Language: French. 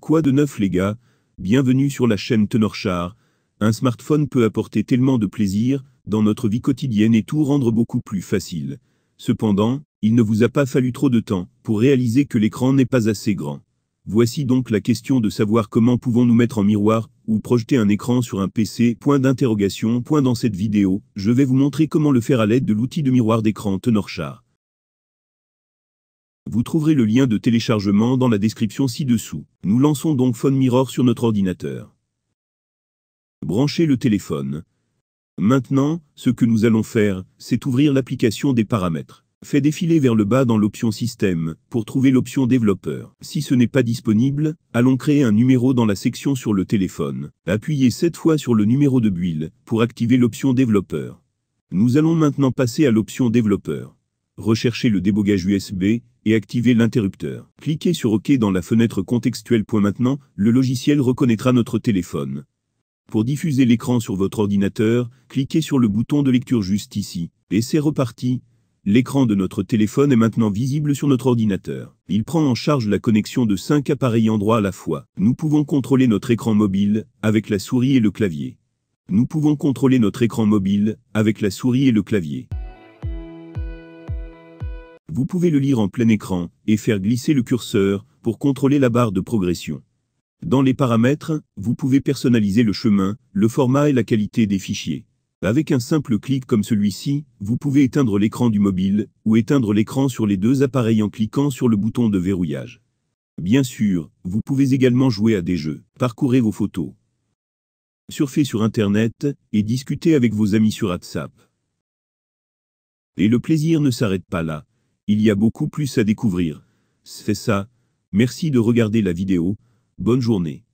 Quoi de neuf les gars Bienvenue sur la chaîne Tenorshare. Un smartphone peut apporter tellement de plaisir dans notre vie quotidienne et tout rendre beaucoup plus facile. Cependant, il ne vous a pas fallu trop de temps pour réaliser que l'écran n'est pas assez grand. Voici donc la question de savoir comment pouvons-nous mettre en miroir ou projeter un écran sur un PC. Point d'interrogation. Point dans cette vidéo, je vais vous montrer comment le faire à l'aide de l'outil de miroir d'écran Tenorshare. Vous trouverez le lien de téléchargement dans la description ci-dessous. Nous lançons donc Phone Mirror sur notre ordinateur. Branchez le téléphone. Maintenant, ce que nous allons faire, c'est ouvrir l'application des paramètres. Fais défiler vers le bas dans l'option Système, pour trouver l'option Développeur. Si ce n'est pas disponible, allons créer un numéro dans la section sur le téléphone. Appuyez cette fois sur le numéro de build, pour activer l'option Développeur. Nous allons maintenant passer à l'option Développeur recherchez le débogage USB et activez l'interrupteur. Cliquez sur OK dans la fenêtre contextuelle. Maintenant, le logiciel reconnaîtra notre téléphone. Pour diffuser l'écran sur votre ordinateur, cliquez sur le bouton de lecture juste ici. Et c'est reparti. L'écran de notre téléphone est maintenant visible sur notre ordinateur. Il prend en charge la connexion de 5 appareils endroits à la fois. Nous pouvons contrôler notre écran mobile avec la souris et le clavier. Nous pouvons contrôler notre écran mobile avec la souris et le clavier. Vous pouvez le lire en plein écran et faire glisser le curseur pour contrôler la barre de progression. Dans les paramètres, vous pouvez personnaliser le chemin, le format et la qualité des fichiers. Avec un simple clic comme celui-ci, vous pouvez éteindre l'écran du mobile ou éteindre l'écran sur les deux appareils en cliquant sur le bouton de verrouillage. Bien sûr, vous pouvez également jouer à des jeux, parcourir vos photos, surfer sur Internet et discuter avec vos amis sur WhatsApp. Et le plaisir ne s'arrête pas là. Il y a beaucoup plus à découvrir. C'est ça. Merci de regarder la vidéo. Bonne journée.